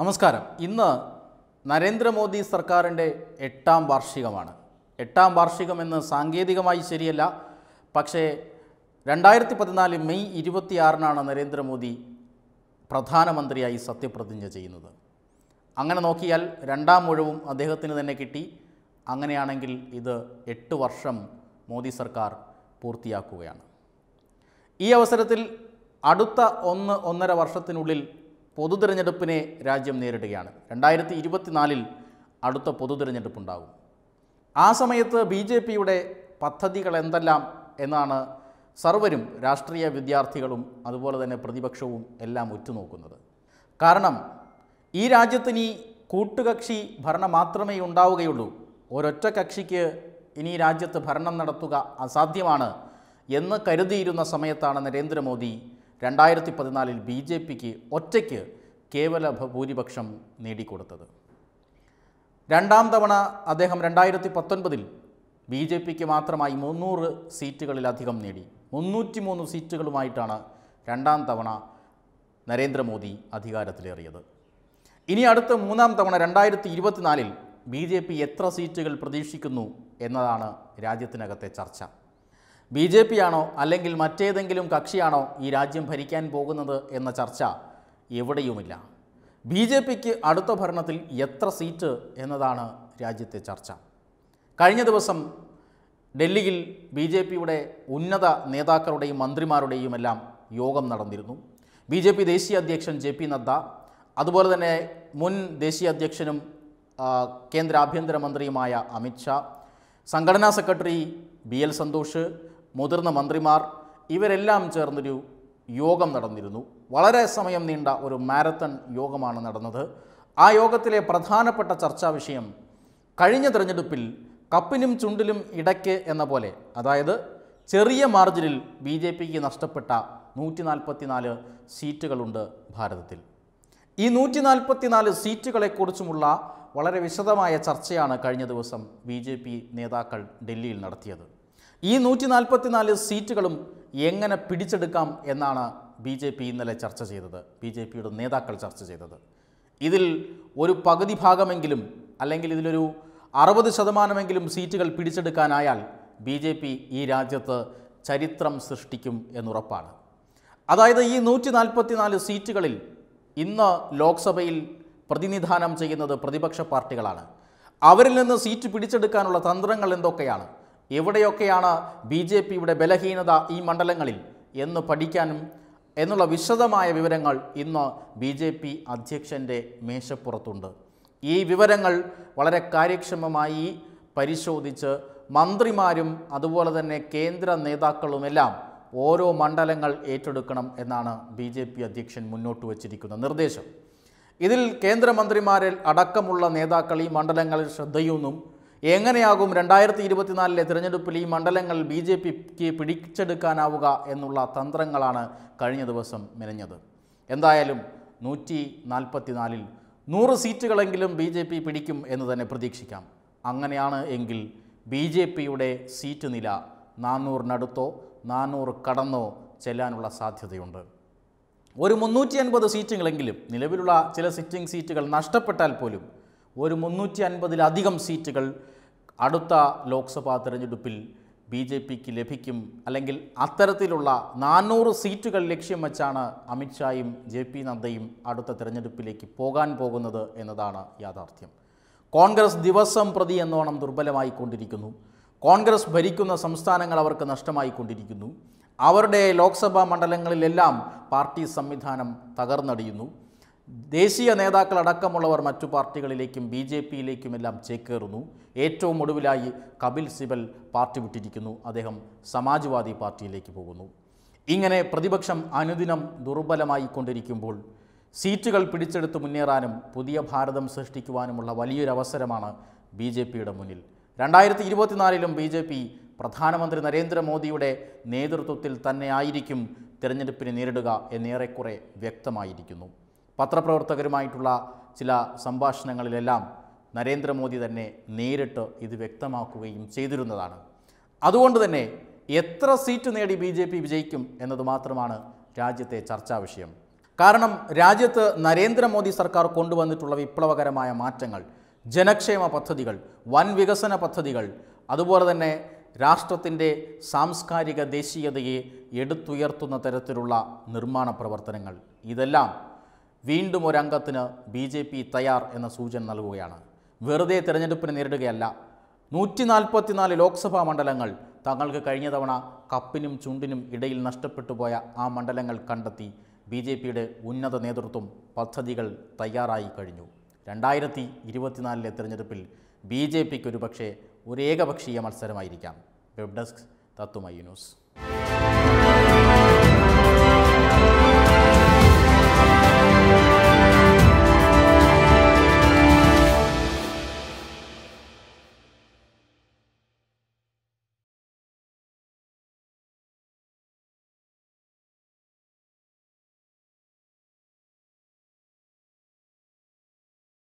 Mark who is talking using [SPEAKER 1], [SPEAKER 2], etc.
[SPEAKER 1] നമസ്കാരം ഇന്ന് നരേന്ദ്രമോദി സർക്കാരിൻ്റെ എട്ടാം വാർഷികമാണ് എട്ടാം വാർഷികം എന്ന് സാങ്കേതികമായി ശരിയല്ല പക്ഷേ രണ്ടായിരത്തി പതിനാല് മെയ് ഇരുപത്തിയാറിനാണ് നരേന്ദ്രമോദി പ്രധാനമന്ത്രിയായി സത്യപ്രതിജ്ഞ ചെയ്യുന്നത് അങ്ങനെ നോക്കിയാൽ രണ്ടാം മുഴുവും അദ്ദേഹത്തിന് തന്നെ കിട്ടി അങ്ങനെയാണെങ്കിൽ ഇത് എട്ട് വർഷം മോദി സർക്കാർ പൂർത്തിയാക്കുകയാണ് ഈ അവസരത്തിൽ അടുത്ത ഒന്ന് ഒന്നര വർഷത്തിനുള്ളിൽ പൊതു തിരഞ്ഞെടുപ്പിനെ രാജ്യം നേരിടുകയാണ് രണ്ടായിരത്തി ഇരുപത്തിനാലിൽ അടുത്ത പൊതു തിരഞ്ഞെടുപ്പുണ്ടാകും ആ സമയത്ത് ബി ജെ പിയുടെ പദ്ധതികൾ എന്തെല്ലാം എന്നാണ് സർവരും രാഷ്ട്രീയ വിദ്യാർത്ഥികളും അതുപോലെ തന്നെ പ്രതിപക്ഷവും എല്ലാം ഉറ്റുനോക്കുന്നത് കാരണം ഈ രാജ്യത്തിന് കൂട്ടുകക്ഷി ഭരണം മാത്രമേ ഉണ്ടാവുകയുള്ളൂ ഒരൊറ്റ കക്ഷിക്ക് ഇനി രാജ്യത്ത് ഭരണം നടത്തുക അസാധ്യമാണ് എന്ന് കരുതിയിരുന്ന സമയത്താണ് നരേന്ദ്രമോദി രണ്ടായിരത്തി പതിനാലിൽ ബി ജെ പിക്ക് ഒറ്റയ്ക്ക് കേവല ഭൂരിപക്ഷം നേടിക്കൊടുത്തത് രണ്ടാം തവണ അദ്ദേഹം രണ്ടായിരത്തി പത്തൊൻപതിൽ ബി ജെ പിക്ക് മാത്രമായി മുന്നൂറ് സീറ്റുകളിലധികം നേടി മുന്നൂറ്റി മൂന്ന് സീറ്റുകളുമായിട്ടാണ് രണ്ടാം തവണ നരേന്ദ്രമോദി അധികാരത്തിലേറിയത് ഇനി അടുത്ത മൂന്നാം തവണ രണ്ടായിരത്തി ഇരുപത്തിനാലിൽ ബി ജെ പി എത്ര സീറ്റുകൾ പ്രതീക്ഷിക്കുന്നു എന്നതാണ് രാജ്യത്തിനകത്തെ ചർച്ച ബി ജെ പിയാണോ അല്ലെങ്കിൽ മറ്റേതെങ്കിലും കക്ഷിയാണോ ഈ രാജ്യം ഭരിക്കാൻ പോകുന്നത് എന്ന ചർച്ച എവിടെയുമില്ല ബി ജെ പിക്ക് അടുത്ത ഭരണത്തിൽ എത്ര സീറ്റ് എന്നതാണ് രാജ്യത്തെ ചർച്ച കഴിഞ്ഞ ദിവസം ഡൽഹിയിൽ ബി ജെ പിയുടെ ഉന്നത നേതാക്കളുടെയും മന്ത്രിമാരുടെയും എല്ലാം യോഗം നടന്നിരുന്നു ബി ജെ പി ദേശീയ അധ്യക്ഷൻ ജെ പി നദ്ദ അതുപോലെ തന്നെ മുൻ ദേശീയ അധ്യക്ഷനും കേന്ദ്ര ആഭ്യന്തരമന്ത്രിയുമായ അമിത്ഷാ സംഘടനാ സെക്രട്ടറി ബി എൽ സന്തോഷ് മുതിർന്ന മന്ത്രിമാർ ഇവരെല്ലാം ചേർന്നൊരു യോഗം നടന്നിരുന്നു വളരെ സമയം നീണ്ട ഒരു മാരത്തൺ യോഗമാണ് നടന്നത് ആ യോഗത്തിലെ പ്രധാനപ്പെട്ട ചർച്ചാ വിഷയം കഴിഞ്ഞ തിരഞ്ഞെടുപ്പിൽ കപ്പിനും ചുണ്ടിലും ഇടയ്ക്ക് എന്ന പോലെ അതായത് ചെറിയ മാർജിനിൽ ബി ജെ പിക്ക് നഷ്ടപ്പെട്ട നൂറ്റി നാൽപ്പത്തിനാല് സീറ്റുകളുണ്ട് ഭാരതത്തിൽ ഈ നൂറ്റി നാൽപ്പത്തിനാല് സീറ്റുകളെക്കുറിച്ചുമുള്ള വളരെ വിശദമായ ചർച്ചയാണ് കഴിഞ്ഞ ദിവസം ബി നേതാക്കൾ ഡൽഹിയിൽ നടത്തിയത് ഈ നൂറ്റി നാൽപ്പത്തിനാല് സീറ്റുകളും എങ്ങനെ പിടിച്ചെടുക്കാം എന്നാണ് ബി ജെ പി ഇന്നലെ ചർച്ച ചെയ്തത് ബി ജെ പിയുടെ നേതാക്കൾ ചർച്ച ചെയ്തത് ഇതിൽ ഒരു പകുതി ഭാഗമെങ്കിലും അല്ലെങ്കിൽ ഇതിലൊരു അറുപത് ശതമാനമെങ്കിലും സീറ്റുകൾ പിടിച്ചെടുക്കാനായാൽ ബി ജെ പി ഈ രാജ്യത്ത് ചരിത്രം സൃഷ്ടിക്കും എന്നുറപ്പാണ് അതായത് ഈ നൂറ്റി നാൽപ്പത്തിനാല് സീറ്റുകളിൽ ഇന്ന് ലോക്സഭയിൽ പ്രതിനിധാനം ചെയ്യുന്നത് പ്രതിപക്ഷ പാർട്ടികളാണ് അവരിൽ നിന്ന് സീറ്റ് പിടിച്ചെടുക്കാനുള്ള തന്ത്രങ്ങൾ എന്തൊക്കെയാണ് എവിടെയൊക്കെയാണ് ബി ജെ പിയുടെ ബലഹീനത ഈ മണ്ഡലങ്ങളിൽ എന്ന് പഠിക്കാനും എന്നുള്ള വിശദമായ വിവരങ്ങൾ ഇന്ന് ബി ജെ പി അധ്യക്ഷൻ്റെ മേശപ്പുറത്തുണ്ട് ഈ വിവരങ്ങൾ വളരെ കാര്യക്ഷമമായി പരിശോധിച്ച് മന്ത്രിമാരും അതുപോലെ തന്നെ കേന്ദ്ര നേതാക്കളുമെല്ലാം ഓരോ മണ്ഡലങ്ങൾ ഏറ്റെടുക്കണം എന്നാണ് ബി ജെ പി അധ്യക്ഷൻ മുന്നോട്ട് വച്ചിരിക്കുന്ന നിർദ്ദേശം ഇതിൽ കേന്ദ്രമന്ത്രിമാരിൽ അടക്കമുള്ള നേതാക്കൾ ഈ മണ്ഡലങ്ങളിൽ ശ്രദ്ധയൂന്നും എങ്ങനെയാകും രണ്ടായിരത്തി ഇരുപത്തിനാലിലെ തിരഞ്ഞെടുപ്പിൽ ഈ മണ്ഡലങ്ങൾ ബി ജെ പിക്ക് പിടിച്ചെടുക്കാനാവുക എന്നുള്ള തന്ത്രങ്ങളാണ് കഴിഞ്ഞ ദിവസം മെനഞ്ഞത് എന്തായാലും നൂറ്റി നാൽപ്പത്തിനാലിൽ നൂറ് സീറ്റുകളെങ്കിലും ബി ജെ പി പിടിക്കും എന്ന് തന്നെ പ്രതീക്ഷിക്കാം അങ്ങനെയാണ് എങ്കിൽ ബി ജെ പിയുടെ സീറ്റ് നില നാനൂറിനടുത്തോ നാനൂറ് കടന്നോ ചെല്ലാനുള്ള സാധ്യതയുണ്ട് ഒരു മുന്നൂറ്റി അൻപത് സീറ്റുകളെങ്കിലും നിലവിലുള്ള ചില സിറ്റിംഗ് സീറ്റുകൾ നഷ്ടപ്പെട്ടാൽ പോലും ഒരു മുന്നൂറ്റി അൻപതിലധികം സീറ്റുകൾ അടുത്ത ലോക്സഭാ തെരഞ്ഞെടുപ്പിൽ ബി ജെ പിക്ക് ലഭിക്കും അല്ലെങ്കിൽ അത്തരത്തിലുള്ള നാനൂറ് സീറ്റുകൾ ലക്ഷ്യം വെച്ചാണ് അമിത്ഷായും ജെ പി നദ്ദയും അടുത്ത തെരഞ്ഞെടുപ്പിലേക്ക് പോകാൻ പോകുന്നത് എന്നതാണ് യാഥാർത്ഥ്യം കോൺഗ്രസ് ദിവസം പ്രതി എന്നോണം ദുർബലമായിക്കൊണ്ടിരിക്കുന്നു കോൺഗ്രസ് ഭരിക്കുന്ന സംസ്ഥാനങ്ങൾ അവർക്ക് നഷ്ടമായിക്കൊണ്ടിരിക്കുന്നു അവരുടെ ലോക്സഭാ മണ്ഡലങ്ങളിലെല്ലാം പാർട്ടി സംവിധാനം തകർന്നടിയുന്നു ദേശീയ നേതാക്കളടക്കമുള്ളവർ മറ്റു പാർട്ടികളിലേക്കും ബി ജെ പിയിലേക്കുമെല്ലാം ചേക്കേറുന്നു ഏറ്റവും ഒടുവിലായി കപിൽ സിബൽ പാർട്ടി വിട്ടിരിക്കുന്നു അദ്ദേഹം സമാജ്വാദി പാർട്ടിയിലേക്ക് പോകുന്നു ഇങ്ങനെ പ്രതിപക്ഷം അനുദിനം ദുർബലമായി കൊണ്ടിരിക്കുമ്പോൾ സീറ്റുകൾ പിടിച്ചെടുത്ത് മുന്നേറാനും പുതിയ ഭാരതം സൃഷ്ടിക്കുവാനുമുള്ള വലിയൊരവസരമാണ് ബി ജെ പിയുടെ മുന്നിൽ രണ്ടായിരത്തി ഇരുപത്തിനാലിലും ബി ജെ പി പ്രധാനമന്ത്രി നരേന്ദ്രമോദിയുടെ നേതൃത്വത്തിൽ തന്നെയായിരിക്കും തിരഞ്ഞെടുപ്പിനെ നേരിടുക എന്നേറെക്കുറെ വ്യക്തമായിരിക്കുന്നു പത്രപ്രവർത്തകരുമായിട്ടുള്ള ചില സംഭാഷണങ്ങളിലെല്ലാം നരേന്ദ്രമോദി തന്നെ നേരിട്ട് ഇത് വ്യക്തമാക്കുകയും ചെയ്തിരുന്നതാണ് അതുകൊണ്ട് തന്നെ എത്ര സീറ്റ് നേടി ബി ജെ പി വിജയിക്കും എന്നത് മാത്രമാണ് രാജ്യത്തെ ചർച്ചാ വിഷയം കാരണം രാജ്യത്ത് നരേന്ദ്രമോദി സർക്കാർ കൊണ്ടുവന്നിട്ടുള്ള വിപ്ലവകരമായ മാറ്റങ്ങൾ ജനക്ഷേമ പദ്ധതികൾ വൻ വികസന പദ്ധതികൾ അതുപോലെ തന്നെ രാഷ്ട്രത്തിൻ്റെ സാംസ്കാരിക ദേശീയതയെ എടുത്തുയർത്തുന്ന തരത്തിലുള്ള നിർമ്മാണ പ്രവർത്തനങ്ങൾ ഇതെല്ലാം വീണ്ടും ഒരംഗത്തിന് ബി ജെ പി തയ്യാർ എന്ന സൂചന നൽകുകയാണ് വെറുതെ തിരഞ്ഞെടുപ്പിനെ നേരിടുകയല്ല നൂറ്റി നാൽപ്പത്തിനാല് ലോക്സഭാ മണ്ഡലങ്ങൾ തങ്ങൾക്ക് കഴിഞ്ഞ തവണ കപ്പിനും ചുണ്ടിനും ഇടയിൽ നഷ്ടപ്പെട്ടു പോയ ആ മണ്ഡലങ്ങൾ കണ്ടെത്തി ബി ജെ പിയുടെ ഉന്നത നേതൃത്വം പദ്ധതികൾ തയ്യാറായി കഴിഞ്ഞു രണ്ടായിരത്തി ഇരുപത്തിനാലിലെ തിരഞ്ഞെടുപ്പിൽ ബി ജെ പിക്ക് ഒരുപക്ഷെ ഒരു ഏകപക്ഷീയ മത്സരമായിരിക്കാം വെബ് ഡെസ്ക് തത്തുമൈ ന്യൂസ്